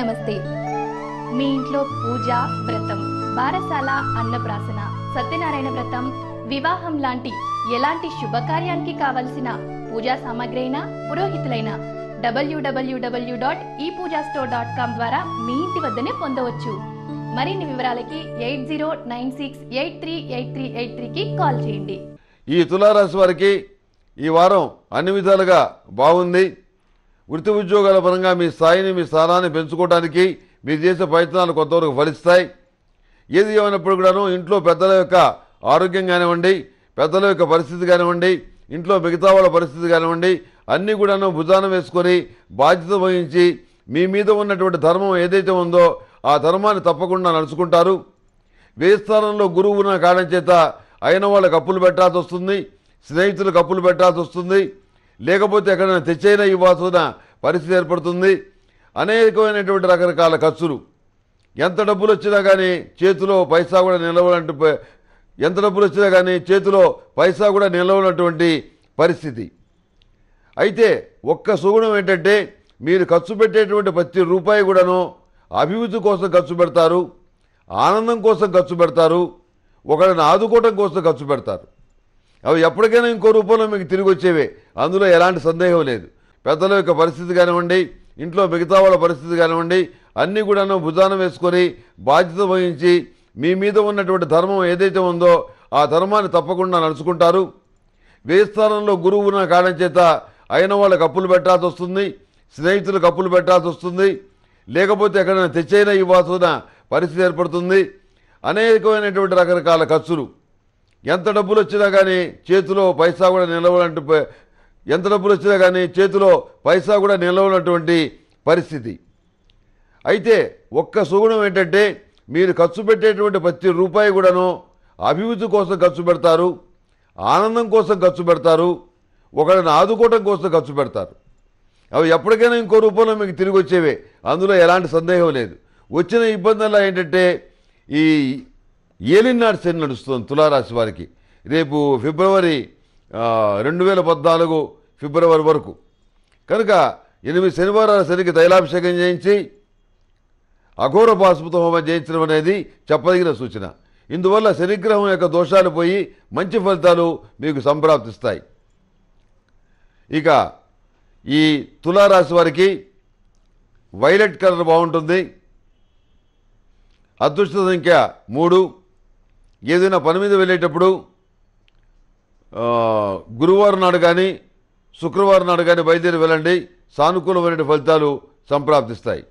నమస్తే మీ ఇంట్లో పూజ వ్రతం బారసాల అన్నప్రాసన సత్యనారాయణ వ్రతం వివాహం లాంటి ఎలాంటి శుభకార్యానికి కావలసిన పూజా సామాగ్రి అయినా పురోహితులైన డబ్ల్యూడబ్ల్యూడబ్ల్యూ డాట్ ఈ పూజా స్టోర్ డాట్ కామ్ ద్వారా మీ ఇంటి వద్దనే పొందవచ్చు మరిన్ని వివరాలకి eight zero nine six eight three eight three eight త్రీకి కాల్ చేయండి ఈ తులారాశి వారికి ఈ వారం అన్ని విధాలుగా బాగుంది వృత్తి ఉద్యోగాల పరంగా మీ స్థాయిని మీ స్థానాన్ని పెంచుకోవడానికి మీరు చేసే ప్రయత్నాలు కొంతవరకు ఫలిస్తాయి ఏది ఏమైనప్పుడు కూడాను ఇంట్లో పెద్దల యొక్క ఆరోగ్యం కానివ్వండి పెద్దల యొక్క పరిస్థితి కానివ్వండి ఇంట్లో మిగతా వాళ్ళ పరిస్థితి కానివ్వండి అన్నీ కూడాను భుజానం వేసుకొని బాధ్యత వహించి మీ మీద ఉన్నటువంటి ధర్మం ఏదైతే ఉందో ఆ ధర్మాన్ని తప్పకుండా నడుచుకుంటారు వేస్థానంలో గురువు ఉన్న కారణం చేత అయిన వాళ్ళకి అప్పులు పెట్టాల్సి వస్తుంది స్నేహితులకు అప్పులు పెట్టాల్సి వస్తుంది లేకపోతే ఎక్కడైనా తెచ్చైనా ఇవ్వాల్సిన పరిస్థితి ఏర్పడుతుంది అనేకమైనటువంటి రకరకాల ఖర్చులు ఎంత డబ్బులు వచ్చినా కానీ చేతిలో పైసా కూడా నిలవనట్టు ఎంత డబ్బులు వచ్చినా కానీ చేతిలో పైసా కూడా నిలవనటువంటి పరిస్థితి అయితే ఒక్క సుగుణం ఏంటంటే మీరు ఖర్చు పెట్టేటువంటి ప్రతి రూపాయి కూడాను అభివృద్ధి కోసం ఖర్చు పెడతారు ఆనందం కోసం ఖర్చు పెడతారు ఒకరిని ఆదుకోవటం కోసం ఖర్చు పెడతారు అవి ఎప్పటికైనా ఇంకో రూపంలో మీకు తిరిగి వచ్చేవే అందులో ఎలాంటి సందేహం లేదు పెద్దల యొక్క పరిస్థితి కానివ్వండి ఇంట్లో మిగతా వాళ్ళ పరిస్థితి కానివ్వండి అన్నీ కూడా భుజానం వేసుకొని బాధ్యత వహించి మీ మీద ఉన్నటువంటి ధర్మం ఏదైతే ఉందో ఆ ధర్మాన్ని తప్పకుండా నడుచుకుంటారు వేస్థానంలో గురువు ఉన్న కారణం చేత అయిన వాళ్ళకి అప్పులు పెట్టాల్సి వస్తుంది స్నేహితులకు అప్పులు పెట్టాల్సి వస్తుంది లేకపోతే ఎక్కడైనా తెచ్చైనా ఇవ్వాల్సిన పరిస్థితి ఏర్పడుతుంది అనేకమైనటువంటి రకరకాల ఖర్చులు ఎంత డబ్బులు వచ్చినా కానీ చేతిలో పైసా కూడా నిలవనట్టు ఎంత డబ్బులు వచ్చినా కానీ చేతిలో పైసా కూడా నిలవనటువంటి పరిస్థితి అయితే ఒక్క సుగుణం ఏంటంటే మీరు ఖర్చు పెట్టేటువంటి ప్రతి రూపాయి కూడాను అభివృద్ధి కోసం ఖర్చు పెడతారు ఆనందం కోసం ఖర్చు పెడతారు ఒకరిని ఆదుకోవటం కోసం ఖర్చు పెడతారు అవి ఎప్పటికైనా ఇంకో రూపంలో మీకు తిరిగి వచ్చేవే అందులో ఎలాంటి సందేహం లేదు వచ్చిన ఇబ్బందుల్లో ఏంటంటే ఈ ఏలినాడు శని నడుస్తుంది తులారాశి వారికి రేపు ఫిబ్రవరి రెండు వేల పద్నాలుగు ఫిబ్రవరి వరకు కనుక ఎనిమిది శనివారాల శనికి తైలాభిషేకం చేయించి అఘోర పాశుపత హోమం చేయించడం అనేది చెప్పదగిన సూచన ఇందువల్ల శనిగ్రహం యొక్క దోషాలు పోయి మంచి ఫలితాలు మీకు సంప్రాప్తిస్తాయి ఇక ఈ తులారాశి వారికి వైలెట్ కలర్ బాగుంటుంది అదృష్ట సంఖ్య మూడు ఏదైనా పని మీద వెళ్ళేటప్పుడు గురువారం నాడు కానీ శుక్రవారం నాడు కానీ బయలుదేరి వెళ్ళండి సానుకూలమైన ఫలితాలు సంప్రాప్తిస్తాయి